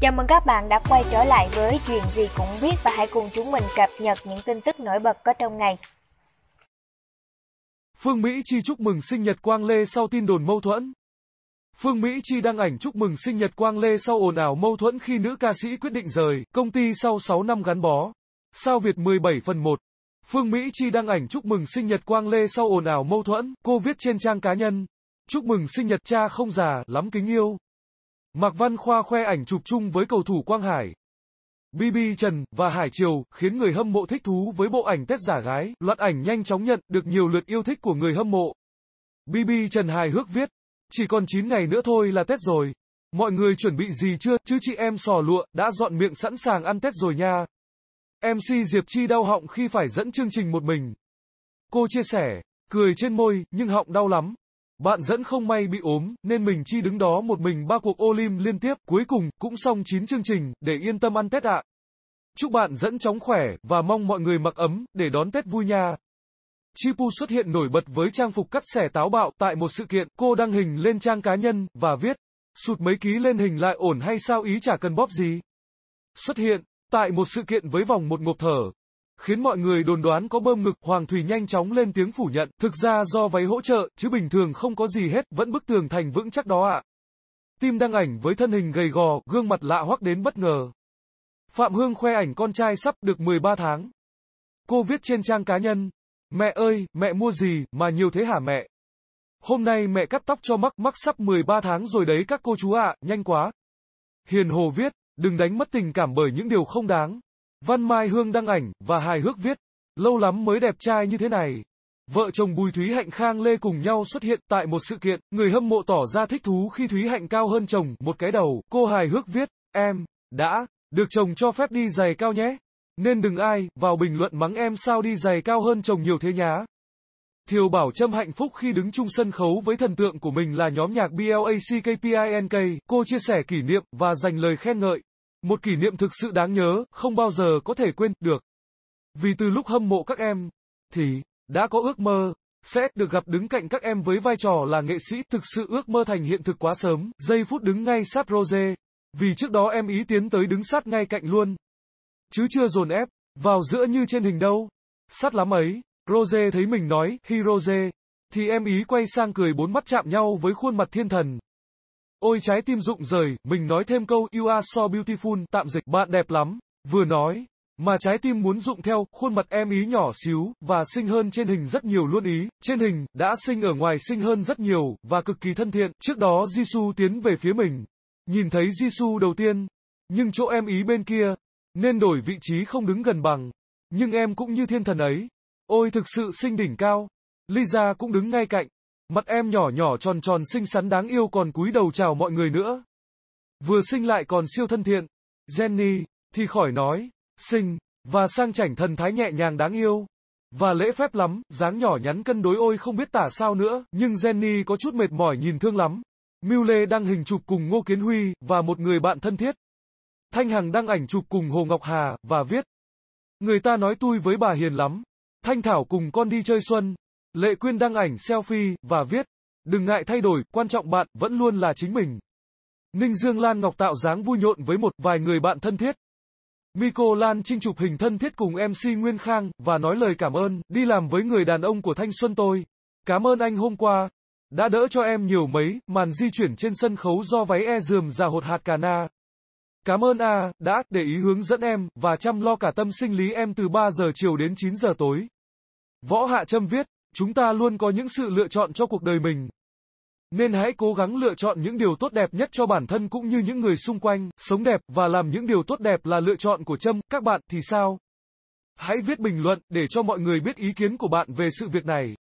Chào mừng các bạn đã quay trở lại với Chuyện gì cũng biết và hãy cùng chúng mình cập nhật những tin tức nổi bật có trong ngày. Phương Mỹ Chi chúc mừng sinh nhật Quang Lê sau tin đồn mâu thuẫn. Phương Mỹ Chi đăng ảnh chúc mừng sinh nhật Quang Lê sau ồn ào mâu thuẫn khi nữ ca sĩ quyết định rời công ty sau 6 năm gắn bó. Sao Việt 17 phần 1 Phương Mỹ Chi đăng ảnh chúc mừng sinh nhật Quang Lê sau ồn ào mâu thuẫn, cô viết trên trang cá nhân. Chúc mừng sinh nhật cha không già lắm kính yêu, Mạc Văn Khoa khoe ảnh chụp chung với cầu thủ Quang Hải. BB Trần và Hải Triều khiến người hâm mộ thích thú với bộ ảnh Tết giả gái, loạt ảnh nhanh chóng nhận được nhiều lượt yêu thích của người hâm mộ. BB Trần hài hước viết, chỉ còn 9 ngày nữa thôi là Tết rồi. Mọi người chuẩn bị gì chưa, chứ chị em sò lụa đã dọn miệng sẵn sàng ăn Tết rồi nha. MC Diệp Chi đau họng khi phải dẫn chương trình một mình. Cô chia sẻ, cười trên môi, nhưng họng đau lắm. Bạn dẫn không may bị ốm, nên mình chi đứng đó một mình ba cuộc Olim liên tiếp, cuối cùng cũng xong 9 chương trình, để yên tâm ăn Tết ạ. À. Chúc bạn dẫn chóng khỏe, và mong mọi người mặc ấm, để đón Tết vui nha. Chipu xuất hiện nổi bật với trang phục cắt xẻ táo bạo tại một sự kiện, cô đăng hình lên trang cá nhân, và viết, sụt mấy ký lên hình lại ổn hay sao ý chả cần bóp gì. Xuất hiện, tại một sự kiện với vòng một ngộp thở, khiến mọi người đồn đoán có bơm ngực, Hoàng Thùy nhanh chóng lên tiếng phủ nhận, thực ra do váy hỗ trợ, chứ bình thường không có gì hết, vẫn bức tường thành vững chắc đó ạ. Tim đăng ảnh với thân hình gầy gò, gương mặt lạ hoắc đến bất ngờ. Phạm Hương khoe ảnh con trai sắp được 13 tháng. Cô viết trên trang cá nhân, mẹ ơi, mẹ mua gì, mà nhiều thế hả mẹ? Hôm nay mẹ cắt tóc cho mắc, mắc sắp 13 tháng rồi đấy các cô chú ạ, à, nhanh quá. Hiền Hồ viết, đừng đánh mất tình cảm bởi những điều không đáng. Văn Mai Hương đăng ảnh và hài hước viết, lâu lắm mới đẹp trai như thế này. Vợ chồng Bùi Thúy Hạnh Khang Lê cùng nhau xuất hiện tại một sự kiện, người hâm mộ tỏ ra thích thú khi Thúy Hạnh cao hơn chồng một cái đầu, cô hài hước viết, em, đã, được chồng cho phép đi giày cao nhé, nên đừng ai, vào bình luận mắng em sao đi giày cao hơn chồng nhiều thế nhá. Thiều Bảo Trâm hạnh phúc khi đứng chung sân khấu với thần tượng của mình là nhóm nhạc BLACKPINK, cô chia sẻ kỷ niệm và dành lời khen ngợi. Một kỷ niệm thực sự đáng nhớ, không bao giờ có thể quên được. Vì từ lúc hâm mộ các em, thì, đã có ước mơ, sẽ được gặp đứng cạnh các em với vai trò là nghệ sĩ thực sự ước mơ thành hiện thực quá sớm, giây phút đứng ngay sát Rose. Vì trước đó em ý tiến tới đứng sát ngay cạnh luôn. Chứ chưa dồn ép, vào giữa như trên hình đâu. Sát lắm ấy, Rose thấy mình nói, hi Rose. Thì em ý quay sang cười bốn mắt chạm nhau với khuôn mặt thiên thần. Ôi trái tim rụng rời, mình nói thêm câu You are so beautiful, tạm dịch bạn đẹp lắm. Vừa nói, mà trái tim muốn rụng theo, khuôn mặt em ý nhỏ xíu, và xinh hơn trên hình rất nhiều luôn ý, trên hình, đã xinh ở ngoài xinh hơn rất nhiều, và cực kỳ thân thiện, trước đó Jisoo tiến về phía mình, nhìn thấy Jisoo đầu tiên, nhưng chỗ em ý bên kia, nên đổi vị trí không đứng gần bằng, nhưng em cũng như thiên thần ấy, ôi thực sự xinh đỉnh cao, Lisa cũng đứng ngay cạnh, Mặt em nhỏ nhỏ tròn tròn xinh xắn đáng yêu còn cúi đầu chào mọi người nữa. Vừa sinh lại còn siêu thân thiện. Jenny, thì khỏi nói, xinh, và sang chảnh thần thái nhẹ nhàng đáng yêu. Và lễ phép lắm, dáng nhỏ nhắn cân đối ôi không biết tả sao nữa, nhưng Jenny có chút mệt mỏi nhìn thương lắm. Miu Lê đang hình chụp cùng Ngô Kiến Huy, và một người bạn thân thiết. Thanh Hằng đang ảnh chụp cùng Hồ Ngọc Hà, và viết. Người ta nói tôi với bà hiền lắm. Thanh Thảo cùng con đi chơi xuân. Lệ Quyên đăng ảnh selfie và viết, đừng ngại thay đổi, quan trọng bạn vẫn luôn là chính mình. Ninh Dương Lan Ngọc tạo dáng vui nhộn với một vài người bạn thân thiết. Miko Lan trinh chụp hình thân thiết cùng MC Nguyên Khang và nói lời cảm ơn, đi làm với người đàn ông của thanh xuân tôi. Cảm ơn anh hôm qua, đã đỡ cho em nhiều mấy, màn di chuyển trên sân khấu do váy e dườm già hột hạt cà na. Cảm ơn A, đã, để ý hướng dẫn em, và chăm lo cả tâm sinh lý em từ 3 giờ chiều đến 9 giờ tối. Võ Hạ Trâm viết, Chúng ta luôn có những sự lựa chọn cho cuộc đời mình. Nên hãy cố gắng lựa chọn những điều tốt đẹp nhất cho bản thân cũng như những người xung quanh, sống đẹp và làm những điều tốt đẹp là lựa chọn của Trâm, các bạn thì sao? Hãy viết bình luận để cho mọi người biết ý kiến của bạn về sự việc này.